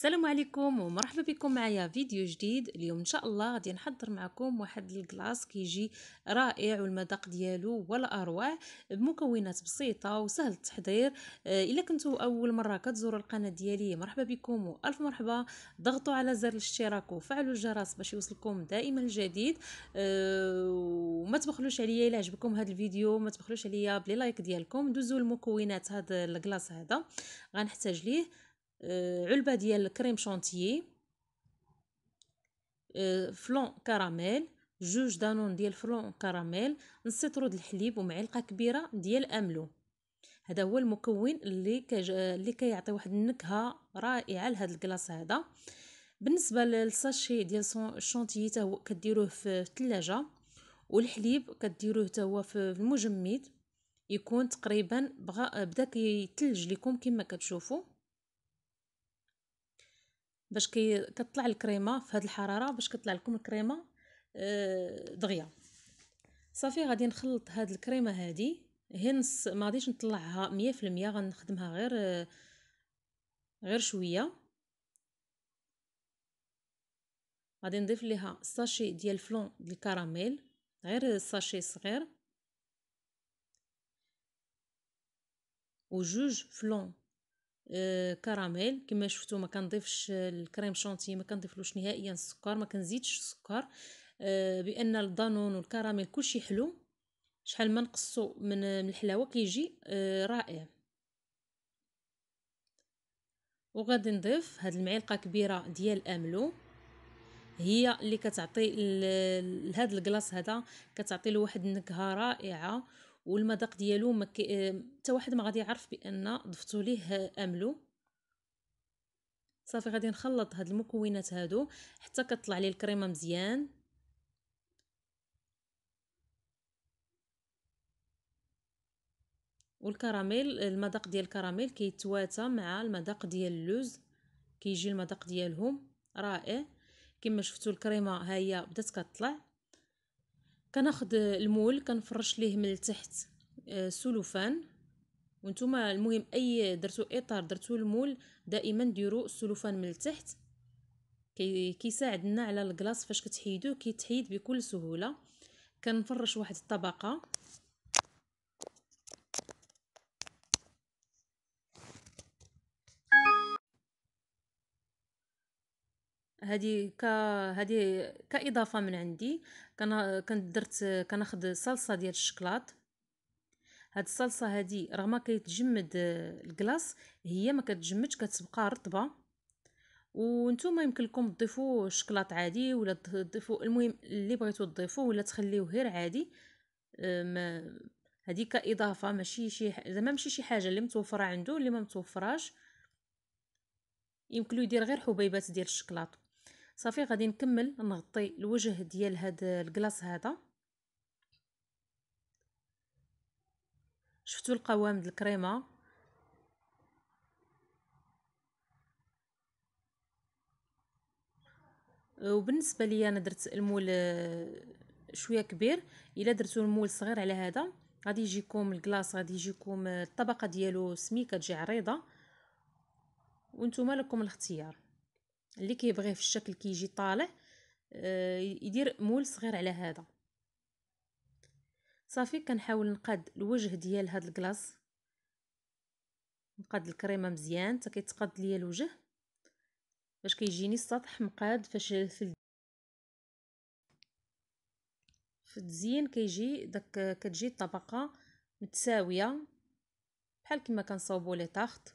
السلام عليكم ومرحبا بكم معايا فيديو جديد اليوم ان شاء الله غادي نحضر معكم واحد الكلاص كيجي رائع والمذاق ديالو ولا اروع بمكونات بسيطه وسهل التحضير آه، الا كنتو اول مره كتزوروا القناه ديالي مرحبا بكم والف مرحبا ضغطوا على زر الاشتراك وفعلوا الجرس باش يوصلكم دائما الجديد آه، وما تبخلوش عليا الا عجبكم هذا الفيديو ما تبخلوش عليا بلي لايك ديالكم دوزوا المكونات هذا الكلاص هذا غنحتاج ليه آه، علبه ديال كريم شانتيي آه، فلون كراميل جوج دانون ديال فلون كراميل نص طرود الحليب ومعلقه كبيره ديال املو هذا هو المكون اللي كج... اللي كيعطي واحد النكهه رائعه لهذا الكلاص هذا بالنسبه للساشي ديال الشونتيي حتى هو كديروه في الثلاجه والحليب كديروه حتى هو في المجمد يكون تقريبا بغا بدا كيتلج لكم كما كتشوفوا باش كي كتطلع الكريمه في هذه الحراره باش كتطلع لكم الكريمه آه، دغيا صافي غادي نخلط هاد الكريمه هادي هي نص ما غاديش نطلعها مية في غنخدمها غير آه، غير شويه غادي نضيف ليها ساشي ديال فلون ديال الكراميل غير ساشي صغير وجوج فلون آه، كراميل كما شفتوا ما كنضيفش الكريم شانتيه ما كنضيفلوش نهائيا السكر ما كنزيدش السكر آه، بان الدانون والكراميل كلشي حلو شحال ما نقصوا من الحلاوه كيجي آه، رائع وغادي نضيف هاد المعلقه كبيره ديال املو هي اللي كتعطي لهاد الكلاص هذا كتعطي له واحد النكهه رائعه والمذاق ديالو ما آه، حتى واحد ما غادي يعرف بان ضفتو ليه املو صافي غادي نخلط هاد المكونات هادو حتى كطلع لي الكريمه مزيان والكراميل المذاق ديال الكراميل كيتواتى مع المذاق ديال اللوز كيجي المذاق ديالهم رائع كما شفتوا الكريمه ها هي بدات كطلع كناخد المول كنفرش ليه من التحت آه، سلوفان وانتم المهم اي درتو اطار درتو المول دائما ديرو السلوفان من التحت كي كيساعدنا على الكلاص فاش كتحيدوه كيتحيد بكل سهوله كنفرش واحد الطبقه هذه ك هذه كاضافه من عندي كان كنت درت كناخذ صلصه ديال الشكلاط هاد الصلصه هادي رغم كيتجمد الكلاص هي ما كتجمدش كتبقى رطبه وانتم يمكن لكم تضيفوا الشكلاط عادي ولا تضيفوا المهم اللي بغيتو تضيفوه ولا تخليوه غير عادي ما هذه كاضافه ماشي شي زعما ماشي شي حاجه اللي متوفره عنده اللي ما متوفراش يمكن يدير غير حبيبات ديال الشكلاط صافي غادي نكمل نغطي الوجه ديال هاد الكلاص هذا شفتوا القوام ديال الكريمه وبالنسبه ليا انا درت المول آه، شويه كبير الا درتو المول صغير على هذا غادي يجيكم الكلاص غادي يجيكم آه، الطبقه ديالو سميكه تجي عريضه وانتم لكم الاختيار اللي كيبغيه في الشكل كيجي طالع آه، يدير مول صغير على هذا صافي كنحاول نقاد الوجه ديال هاد الكلاص نقاد الكريمه مزيان حتى كيتقاد ليا الوجه باش كيجيني السطح مقاد فاش في في التزيين كيجي داك كتجي الطبقه متساويه بحال كما كنصاوبوا لي طاخت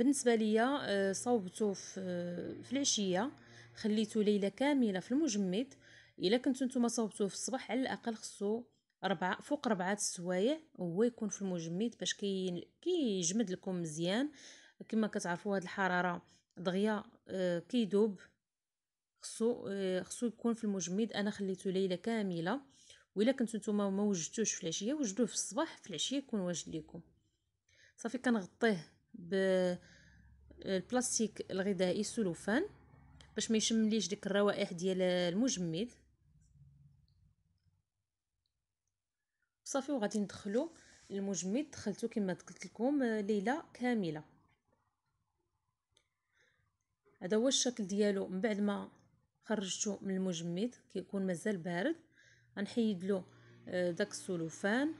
بالنسبه ليا آه، صوبته آه، في العشيه خليته ليله كامله في المجمد الا كنتو نتوما صوبتوه في الصباح على الاقل خصو ربعة فوق ربعة السوايع هو يكون في المجمد باش كي كيجمد لكم مزيان كما كتعرفوا هاد الحراره دغيا آه، كيدوب خصو خصو يكون في المجمد انا خليته ليله كامله وإلا كنتو نتوما ما وجدتوش في العشيه وجدوه في الصباح في العشيه يكون واجد ليكم صافي كنغطيه بالبلاستيك الغذائي سلوفان باش ما يشمليش ديك الروائح ديال المجمد صافي وغادي ندخلو المجمد دخلتو كما قلت لكم آه، ليله كامله هذا هو الشكل ديالو من بعد ما خرجته من المجمد كيكون مازال بارد غنحيد له آه، داك السلوفان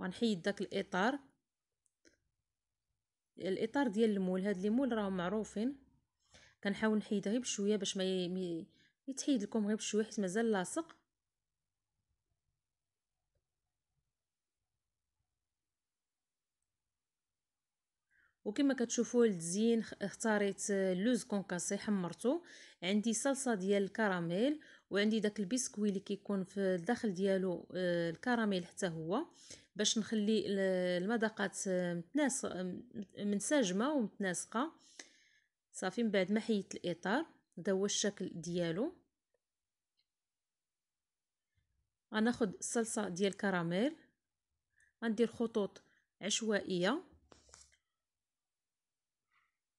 وغنحيد داك الاطار الاطار ديال المول هاد مول راهم معروفين كنحاول نحيدها غير بشويه باش ما يتحيد لكم غير بشويه حيت مازال لاصق وكما كتشوفوا التزيين اختاريت اللوز كونكاسي حمرته عندي صلصه ديال الكراميل وعندي داك البسكوي اللي كيكون في الداخل ديالو آه، الكراميل حتى هو باش نخلي المذاقات متناس منسجمه ومتناسقه صافي من بعد ما حيت الاطار هذا هو الشكل ديالو غناخد الصلصه ديال الكراميل غندير خطوط عشوائيه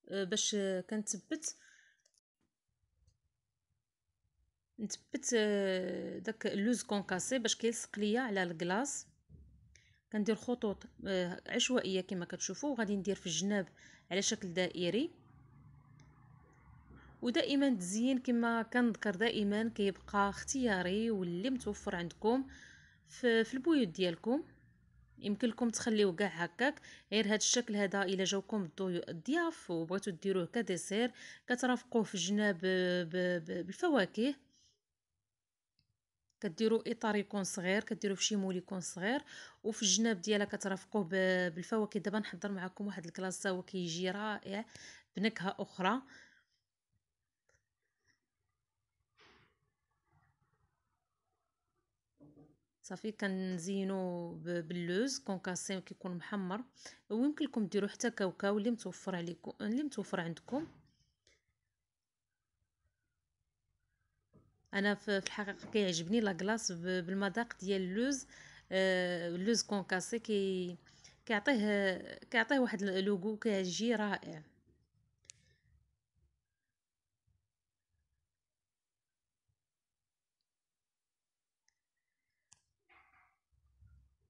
آه، باش آه، كنثبت نثبت آه، داك اللوز كونكاسي باش كيلصق ليا على الكلاص كندير خطوط آه، عشوائيه كما كتشوفوا وغادي ندير في الجناب على شكل دائري ودائما التزيين كما كنذكر دائما كيبقى اختياري واللي متوفر عندكم في, في البيوت ديالكم يمكن لكم تخليوه كاع هكاك غير هذا الشكل هذا الا جاوكم الضياف وبغيتو ديروه كديسير كترافقوه في الجناب بالفواكه كديروا اطار يكون صغير كديروا في شي مول يكون صغير وفي الجناب ديالها كترافقوه بالفواكه دابا نحضر معكم واحد الكلاص هو كيجي رائع بنكهه اخرى صافي كنزينو باللوز كونكاسي كيكون محمر ويمكن لكم ديروا حتى كاوكاو اللي متوفر عليكم اللي متوفر عندكم انا في الحقيقه كيعجبني لاكلاص بالمذاق ديال اللوز اللوز آه، كونكاسي كي كيعطيه كيعطيه واحد لوغو كيجي رائع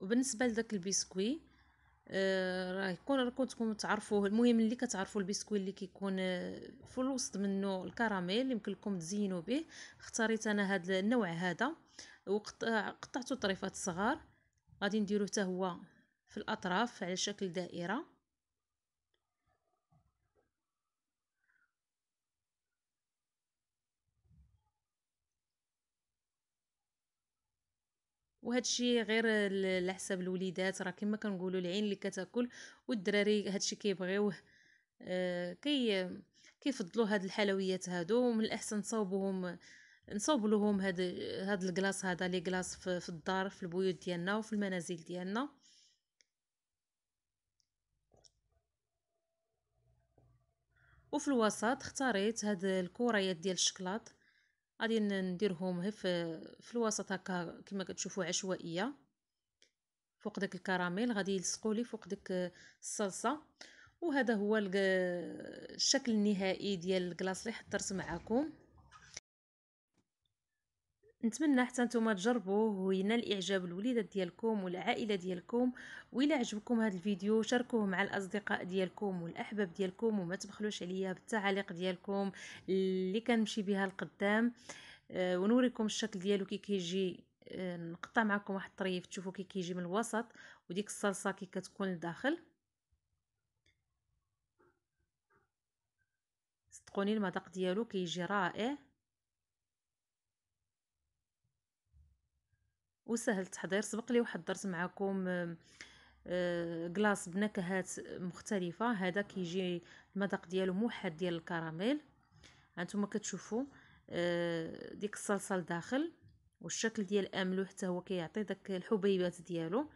وبالنسبه لداك البسكويت آه، راه يكون راكم تكونوا تعرفوه المهم اللي كتعرفوا البسكوي اللي كيكون آه، في الوسط منه الكراميل يمكن لكم تزينوا به اختاريت انا هذا النوع هذا وقطعته طريفات صغار غادي نديرو حتى هو في الاطراف على شكل دائره وهذا الشيء غير على حساب الوليدات راه كما كنقولوا العين اللي كتاكل والدراري هذا الشيء كيبغيوه آه، كي كيفضلوا هاد الحلويات هادو ومن الاحسن نصاوبوهم نصاوب لهم هاد هاد الكلاص هذا لي كلاص في, في الدار في البيوت ديالنا وفي المنازل ديالنا وفي الوسط اختاريت هاد الكوريات ديال الشكلاط غادي نديرهم غير في الوسط هكا كما كتشوفوا عشوائيه فوق داك الكراميل غادي يلصقوا لي فوق داك الصلصه وهذا هو الشكل النهائي ديال الكلاص اللي حضرت معكم نتمنى حتى نتوما تجربوه وينال اعجاب الوليدات ديالكم والعائله ديالكم وإلا عجبكم هذا الفيديو شاركوه مع الاصدقاء ديالكم والاحباب ديالكم وما تبخلوش عليا بالتعاليق ديالكم اللي كنمشي بها القدام آه، ونوريكم الشكل ديالو كي كيجي آه، نقطع معكم واحد الطريف تشوفوا كي كيجي من الوسط وديك الصلصه كي كتكون لداخل صدقوني المذاق ديالو كيجي رائع وسهل التحضير سبق لي وحضرت معكم كلاص آه، آه، بنكهات مختلفه هذا كيجي المذاق ديالو موحد ديال الكراميل هانتوما كتشوفوا آه، ديك الصلصه لداخل والشكل ديال املو حتى هو كيعطي داك الحبيبات ديالو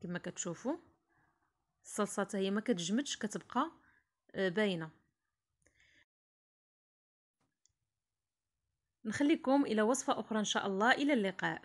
كما كتشوفوا الصلصه حتى هي ما كتجمدش كتبقى باينه نخليكم الى وصفه اخرى ان شاء الله الى اللقاء